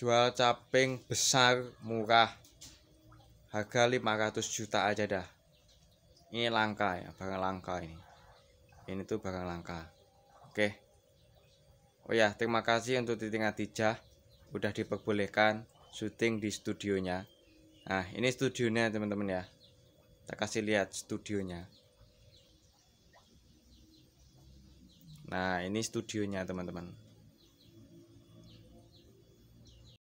jual caping besar murah harga 500 juta aja dah ini langka ya barang langka ini ini tuh barang langka oke oh ya terima kasih untuk Titing Atijah udah diperbolehkan syuting di studionya nah ini studionya teman-teman ya kita kasih lihat studionya nah ini studionya teman-teman